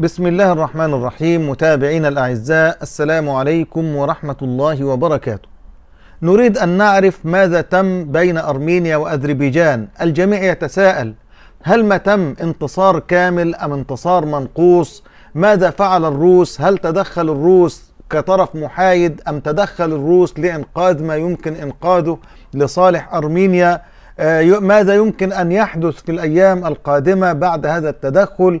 بسم الله الرحمن الرحيم متابعينا الأعزاء السلام عليكم ورحمة الله وبركاته نريد أن نعرف ماذا تم بين أرمينيا وأذربيجان الجميع يتساءل هل ما تم انتصار كامل أم انتصار منقوص ماذا فعل الروس هل تدخل الروس كطرف محايد أم تدخل الروس لإنقاذ ما يمكن إنقاذه لصالح أرمينيا آه، ماذا يمكن أن يحدث في الأيام القادمة بعد هذا التدخل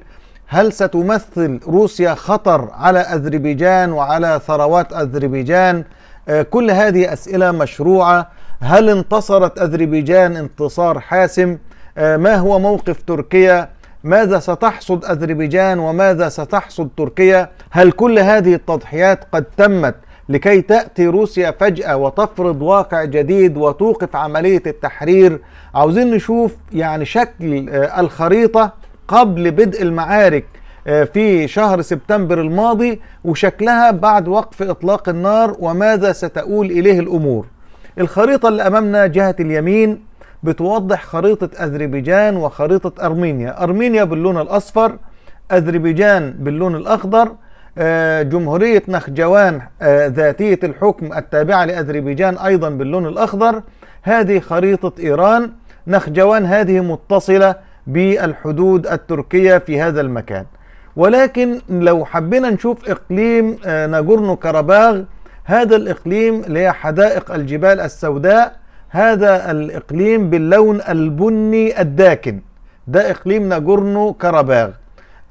هل ستمثل روسيا خطر على أذربيجان وعلى ثروات أذربيجان آه، كل هذه أسئلة مشروعة هل انتصرت أذربيجان انتصار حاسم آه، ما هو موقف تركيا ماذا ستحصد أذربيجان وماذا ستحصد تركيا هل كل هذه التضحيات قد تمت لكي تأتي روسيا فجأة وتفرض واقع جديد وتوقف عملية التحرير عاوزين نشوف يعني شكل آه، الخريطة قبل بدء المعارك آه، في شهر سبتمبر الماضي وشكلها بعد وقف إطلاق النار وماذا ستؤول إليه الأمور الخريطة اللي أمامنا جهة اليمين بتوضح خريطة أذربيجان وخريطة أرمينيا أرمينيا باللون الأصفر أذربيجان باللون الأخضر آه، جمهورية نخجوان آه، ذاتية الحكم التابعة لأذربيجان أيضا باللون الأخضر هذه خريطة إيران نخجوان هذه متصلة بالحدود التركية في هذا المكان ولكن لو حبينا نشوف إقليم آه، ناجورنو كرباغ هذا الإقليم هي حدائق الجبال السوداء هذا الإقليم باللون البني الداكن ده إقليم ناجورنو كرباغ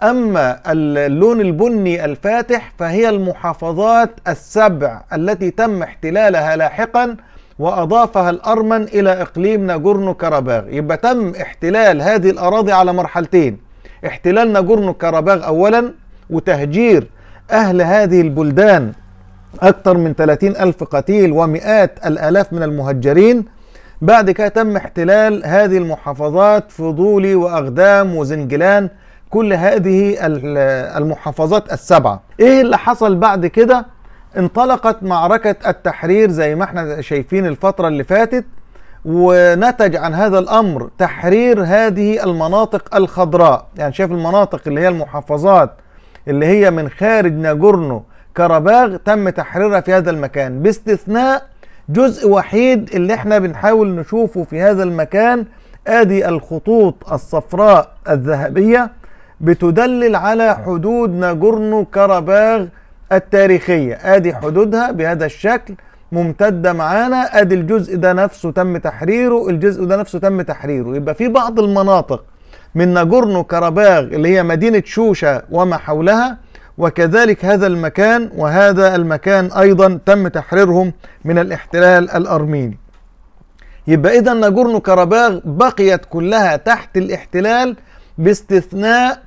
أما اللون البني الفاتح فهي المحافظات السبع التي تم احتلالها لاحقاً وأضافها الأرمن إلى إقليم ناجورنو كاراباغ يبقى تم احتلال هذه الأراضي على مرحلتين احتلال ناجورنو كاراباغ أولا وتهجير أهل هذه البلدان أكثر من 30 ألف قتيل ومئات الآلاف من المهجرين بعد كده تم احتلال هذه المحافظات فضولي وأغدام وزنجلان كل هذه المحافظات السبعة إيه اللي حصل بعد كده انطلقت معركة التحرير زي ما احنا شايفين الفترة اللي فاتت ونتج عن هذا الأمر تحرير هذه المناطق الخضراء يعني شايف المناطق اللي هي المحافظات اللي هي من خارج ناجورنو كرباغ تم تحريرها في هذا المكان باستثناء جزء وحيد اللي احنا بنحاول نشوفه في هذا المكان ادي الخطوط الصفراء الذهبية بتدلل على حدود ناجورنو كرباغ التاريخية ادي حدودها بهذا الشكل ممتدة معانا ادي الجزء ده نفسه تم تحريره الجزء ده نفسه تم تحريره يبقى في بعض المناطق من ناجورنو كرباغ اللي هي مدينة شوشة وما حولها وكذلك هذا المكان وهذا المكان أيضا تم تحريرهم من الاحتلال الأرميني يبقى إذا ناجورنو كرباغ بقيت كلها تحت الاحتلال باستثناء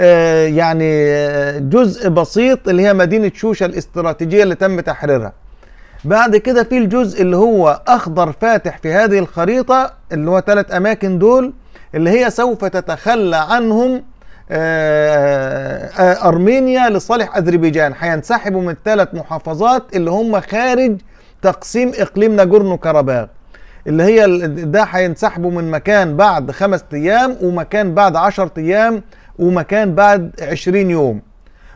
آه، يعني آه، جزء بسيط اللي هي مدينه شوشه الاستراتيجيه اللي تم تحريرها بعد كده في الجزء اللي هو اخضر فاتح في هذه الخريطه اللي هو ثلاث اماكن دول اللي هي سوف تتخلى عنهم آه، ارمينيا لصالح اذربيجان هينسحبوا من ثلاث محافظات اللي هم خارج تقسيم اقليم ناجورنو كرباغ اللي هي ده هينسحبوا من مكان بعد خمس ايام ومكان بعد عشر ايام ومكان بعد 20 يوم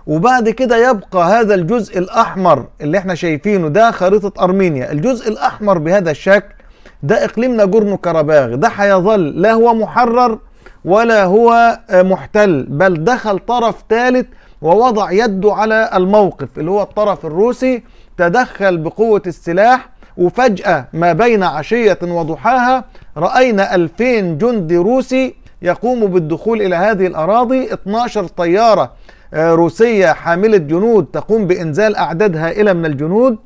وبعد كده يبقى هذا الجزء الأحمر اللي احنا شايفينه ده خريطة أرمينيا الجزء الأحمر بهذا الشكل ده إقليم ناجورنو كاراباغ ده هيظل لا هو محرر ولا هو محتل بل دخل طرف ثالث ووضع يده على الموقف اللي هو الطرف الروسي تدخل بقوة السلاح وفجأة ما بين عشية وضحاها رأينا ألفين جندي روسي يقوم بالدخول إلى هذه الأراضي 12 طيارة آه، روسية حاملة جنود تقوم بإنزال أعداد هائلة من الجنود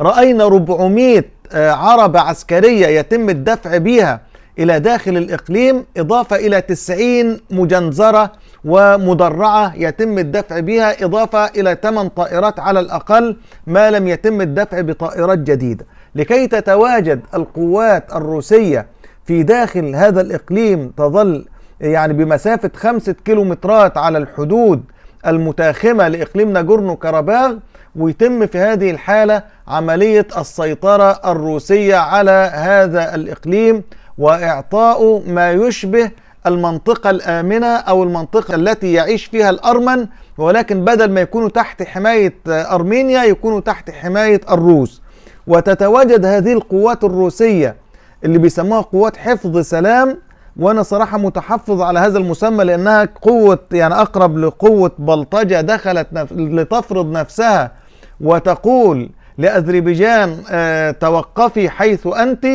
رأينا 400 آه، عربة عسكرية يتم الدفع بها إلى داخل الإقليم إضافة إلى 90 مجنزرة ومدرعة يتم الدفع بها إضافة إلى 8 طائرات على الأقل ما لم يتم الدفع بطائرات جديدة لكي تتواجد القوات الروسية في داخل هذا الإقليم تظل يعني بمسافة خمسة كيلومترات على الحدود المتاخمة لإقليم ناجورنو كرباغ ويتم في هذه الحالة عملية السيطرة الروسية على هذا الإقليم وإعطاء ما يشبه المنطقة الآمنة أو المنطقة التي يعيش فيها الأرمن ولكن بدل ما يكونوا تحت حماية أرمينيا يكونوا تحت حماية الروس وتتواجد هذه القوات الروسية اللي بيسموها قوات حفظ سلام وانا صراحه متحفظ على هذا المسمى لانها قوه يعني اقرب لقوه بلطجه دخلت نف... لتفرض نفسها وتقول لاذربيجان آه توقفي حيث انت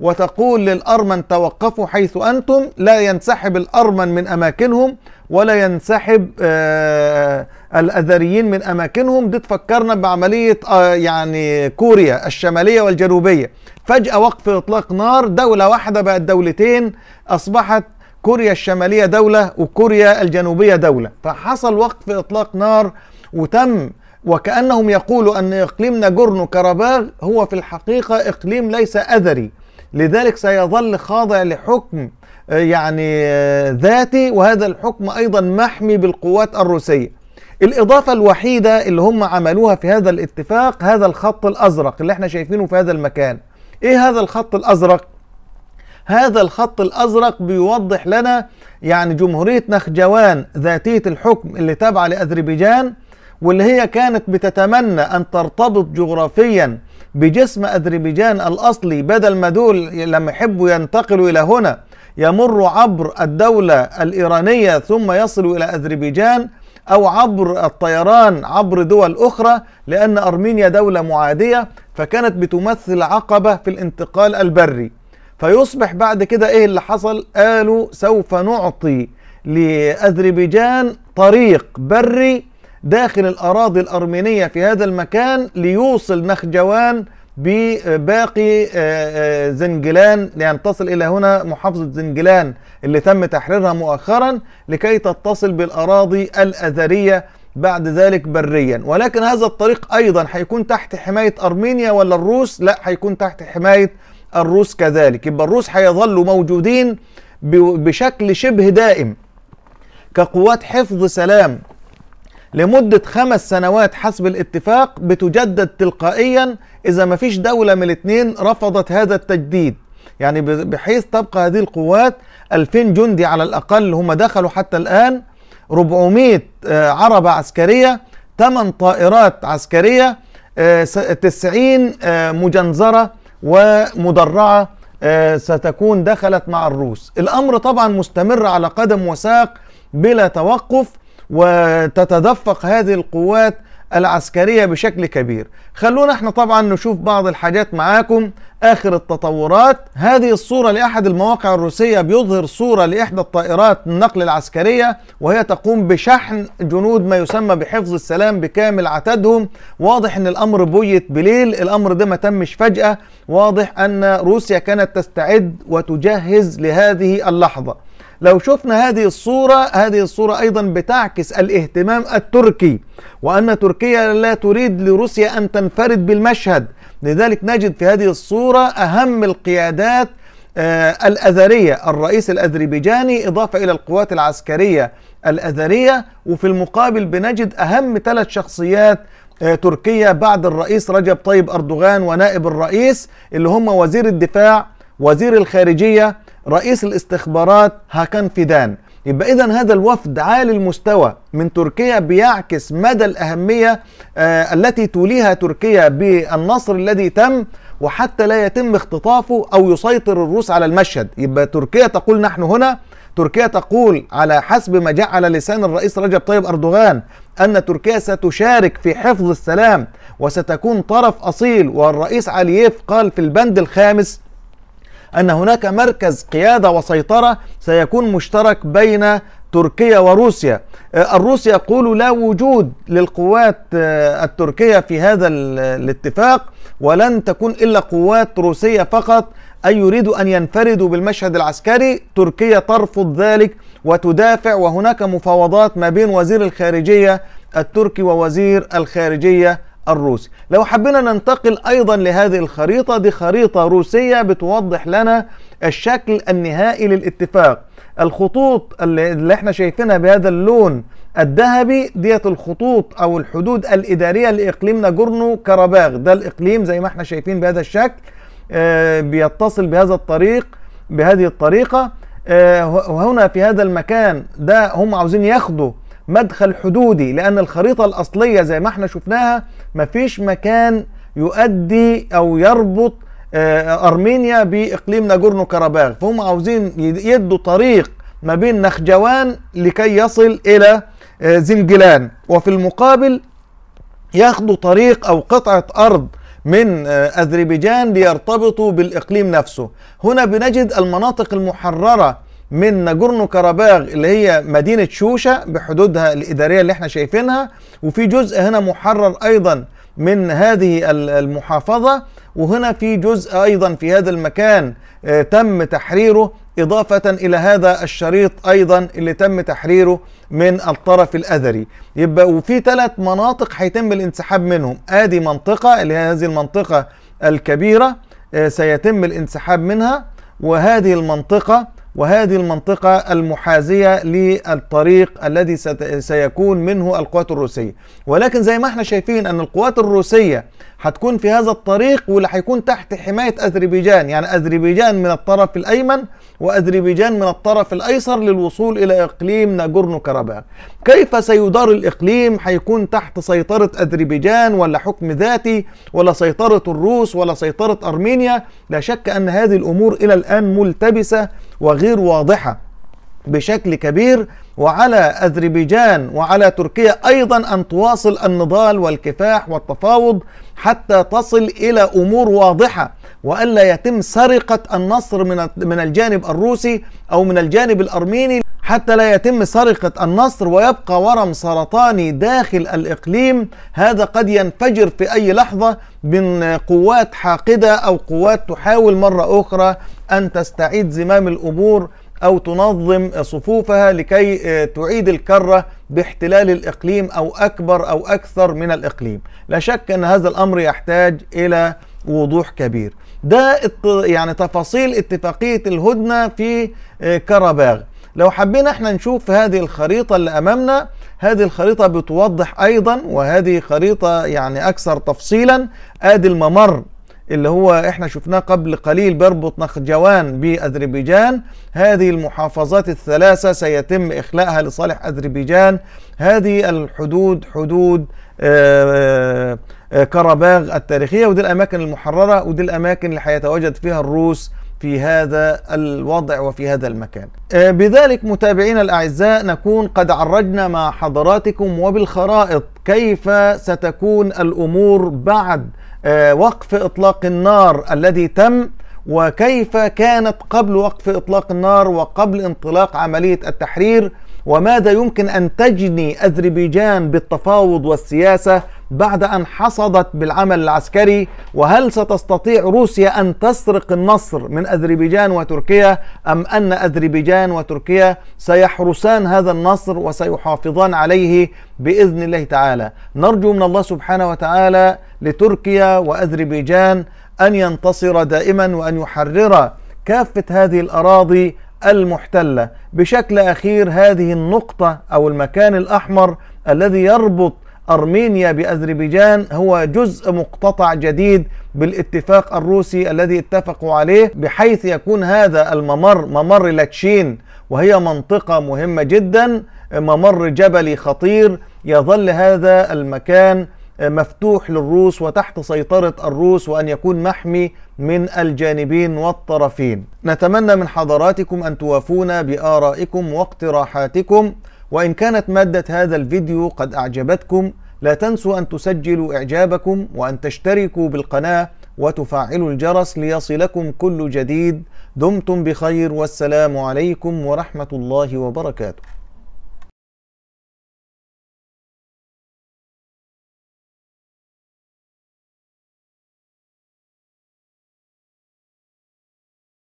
وتقول للأرمن توقفوا حيث أنتم لا ينسحب الأرمن من أماكنهم ولا ينسحب آه, آه، الأذريين من أماكنهم دي تفكرنا بعملية آه يعني كوريا الشمالية والجنوبية فجأة وقف إطلاق نار دولة واحدة بقت دولتين أصبحت كوريا الشمالية دولة وكوريا الجنوبية دولة فحصل وقف إطلاق نار وتم وكأنهم يقولوا أن إقليم ناجورنو كاراباغ هو في الحقيقة إقليم ليس أذري لذلك سيظل خاضع لحكم آه، يعني آه، ذاتي وهذا الحكم أيضا محمي بالقوات الروسية الإضافة الوحيدة اللي هم عملوها في هذا الاتفاق هذا الخط الأزرق اللي احنا شايفينه في هذا المكان إيه هذا الخط الأزرق؟ هذا الخط الأزرق بيوضح لنا يعني جمهورية نخجوان ذاتية الحكم اللي تابعة لأذربيجان واللي هي كانت بتتمنى أن ترتبط جغرافيا بجسم أذربيجان الأصلي بدل ما دول لما يحبوا ينتقلوا إلى هنا يمروا عبر الدولة الإيرانية ثم يصلوا إلى أذربيجان أو عبر الطيران عبر دول أخرى لأن أرمينيا دولة معادية فكانت بتمثل عقبة في الانتقال البري فيصبح بعد كده إيه اللي حصل قالوا سوف نعطي لأذربيجان طريق بري داخل الأراضي الأرمينية في هذا المكان ليوصل نخجوان بباقي آه، آه، زنجلان يعني تصل إلى هنا محافظة زنجلان اللي تم تحريرها مؤخرا لكي تتصل بالأراضي الأذرية بعد ذلك بريا ولكن هذا الطريق أيضا هيكون تحت حماية أرمينيا ولا الروس لا هيكون تحت حماية الروس كذلك يبقى الروس هيظلوا موجودين بشكل شبه دائم كقوات حفظ سلام لمدة خمس سنوات حسب الاتفاق بتجدد تلقائيا إذا ما فيش دولة من الاثنين رفضت هذا التجديد يعني بحيث تبقى هذه القوات 2000 جندي على الأقل هم دخلوا حتى الآن 400 آه، عربة عسكرية 8 طائرات عسكرية 90 آه، آه، مجنزرة ومدرعة ستكون دخلت مع الروس الأمر طبعا مستمر على قدم وساق بلا توقف وتتدفق هذه القوات العسكرية بشكل كبير خلونا احنا طبعا نشوف بعض الحاجات معاكم آخر التطورات هذه الصورة لأحد المواقع الروسية بيظهر صورة لإحدى الطائرات النقل العسكرية وهي تقوم بشحن جنود ما يسمى بحفظ السلام بكامل عتادهم واضح أن الأمر بويت بليل الأمر ده ما تمش فجأة واضح أن روسيا كانت تستعد وتجهز لهذه اللحظة لو شفنا هذه الصورة هذه الصورة أيضا بتعكس الاهتمام التركي وأن تركيا لا تريد لروسيا أن تنفرد بالمشهد لذلك نجد في هذه الصورة أهم القيادات آه، الأذرية الرئيس الأذربيجاني إضافة إلى القوات العسكرية الأذرية وفي المقابل بنجد أهم ثلاث شخصيات آه، تركيا بعد الرئيس رجب طيب أردوغان ونائب الرئيس اللي هم وزير الدفاع وزير الخارجية رئيس الاستخبارات هاكان فيدان يبقى اذا هذا الوفد عالي المستوى من تركيا بيعكس مدى الاهميه آه التي توليها تركيا بالنصر الذي تم وحتى لا يتم اختطافه او يسيطر الروس على المشهد يبقى تركيا تقول نحن هنا تركيا تقول على حسب ما جاء على لسان الرئيس رجب طيب اردوغان ان تركيا ستشارك في حفظ السلام وستكون طرف اصيل والرئيس علييف قال في البند الخامس أن هناك مركز قيادة وسيطرة سيكون مشترك بين تركيا وروسيا آه، الروس يقولوا لا وجود للقوات آه، التركية في هذا الاتفاق ولن تكون إلا قوات روسية فقط أي يريدوا أن ينفردوا بالمشهد العسكري تركيا ترفض ذلك وتدافع وهناك مفاوضات ما بين وزير الخارجية التركي ووزير الخارجية الروسي لو حبينا ننتقل أيضا لهذه الخريطة دي خريطة روسية بتوضح لنا الشكل النهائي للاتفاق الخطوط اللي احنا شايفينها بهذا اللون الذهبي ديت الخطوط او الحدود الاداريه لاقليم ناجورنو كاراباغ ده الاقليم زي ما احنا شايفين بهذا الشكل آه بيتصل بهذا الطريق بهذه الطريقه آه هنا في هذا المكان ده هم عاوزين ياخدوا مدخل حدودي لأن الخريطة الأصلية زي ما احنا شفناها مفيش مكان يؤدي أو يربط آه، أرمينيا بإقليم ناجورنو كاراباغ فهم عاوزين يدوا طريق ما بين نخجوان لكي يصل إلى آه، زنجلان وفي المقابل ياخدوا طريق أو قطعة أرض من آه، أذربيجان ليرتبطوا بالإقليم نفسه هنا بنجد المناطق المحررة من ناجورنو كرباغ اللي هي مدينة شوشة بحدودها الإدارية اللي احنا شايفينها وفي جزء هنا محرر أيضا من هذه المحافظة وهنا في جزء أيضا في هذا المكان آه، تم تحريره إضافة إلى هذا الشريط أيضا اللي تم تحريره من الطرف الأذري يبقى وفي ثلاث مناطق هيتم الانسحاب منهم آدي منطقة اللي هي هذه المنطقة الكبيرة آه، سيتم الانسحاب منها وهذه المنطقة وهذه المنطقة المحاذية للطريق الذي سيكون منه القوات الروسية ولكن زي ما احنا شايفين أن القوات الروسية هتكون في هذا الطريق واللي هيكون تحت حماية أذربيجان يعني أذربيجان من الطرف الأيمن وأذربيجان من الطرف الأيسر للوصول إلى إقليم ناجورنو كاراباخ كيف سيدار الإقليم هيكون تحت سيطرة أذربيجان ولا حكم ذاتي ولا سيطرة الروس ولا سيطرة أرمينيا لا شك أن هذه الأمور إلى الآن ملتبسة وغير واضحة بشكل كبير وعلى أذربيجان وعلى تركيا أيضا أن تواصل النضال والكفاح والتفاوض حتى تصل إلى أمور واضحة وألا يتم سرقة النصر من من الجانب الروسي أو من الجانب الأرميني حتى لا يتم سرقة النصر ويبقى ورم سرطاني داخل الإقليم هذا قد ينفجر في أي لحظة من قوات حاقدة أو قوات تحاول مرة أخرى أن تستعيد زمام الأمور أو تنظم صفوفها لكي آه، تعيد الكرة باحتلال الإقليم أو أكبر أو أكثر من الإقليم لا شك أن هذا الأمر يحتاج إلى وضوح كبير ده يعني تفاصيل اتفاقية الهدنة في آه، كرباغ لو حبينا احنا نشوف هذه الخريطة اللي أمامنا هذه الخريطة بتوضح أيضا وهذه خريطة يعني أكثر تفصيلا آدي الممر اللي هو احنا شفناه قبل قليل بيربط نخجوان باذربيجان هذه المحافظات الثلاثه سيتم اخلاءها لصالح اذربيجان هذه الحدود حدود آه، آه، آه، كرباغ التاريخيه ودي الاماكن المحرره ودي الاماكن اللي هيتواجد فيها الروس في هذا الوضع وفي هذا المكان بذلك متابعينا الأعزاء نكون قد عرجنا مع حضراتكم وبالخرائط كيف ستكون الامور بعد آه، وقف اطلاق النار الذي تم وكيف كانت قبل وقف اطلاق النار وقبل انطلاق عمليه التحرير وماذا يمكن أن تجني أذربيجان بالتفاوض والسياسة بعد أن حصدت بالعمل العسكري وهل ستستطيع روسيا أن تسرق النصر من أذربيجان وتركيا أم أن أذربيجان وتركيا سيحرسان هذا النصر وسيحافظان عليه بإذن الله تعالى نرجو من الله سبحانه وتعالى لتركيا وأذربيجان أن ينتصر دائما وأن يحرر كافة هذه الأراضي المحتلة بشكل أخير هذه النقطة أو المكان الأحمر الذي يربط أرمينيا بأذربيجان هو جزء مقتطع جديد بالاتفاق الروسي الذي اتفقوا عليه بحيث يكون هذا الممر ممر لاتشين وهي منطقة مهمة جدا ممر جبلي خطير يظل هذا المكان مفتوح للروس وتحت سيطرة الروس وأن يكون محمي من الجانبين والطرفين نتمنى من حضراتكم أن توافونا بآرائكم واقتراحاتكم وإن كانت مادة هذا الفيديو قد أعجبتكم لا تنسوا أن تسجلوا إعجابكم وأن تشتركوا بالقناة وتفعلوا الجرس ليصلكم كل جديد دمتم بخير والسلام عليكم ورحمة الله وبركاته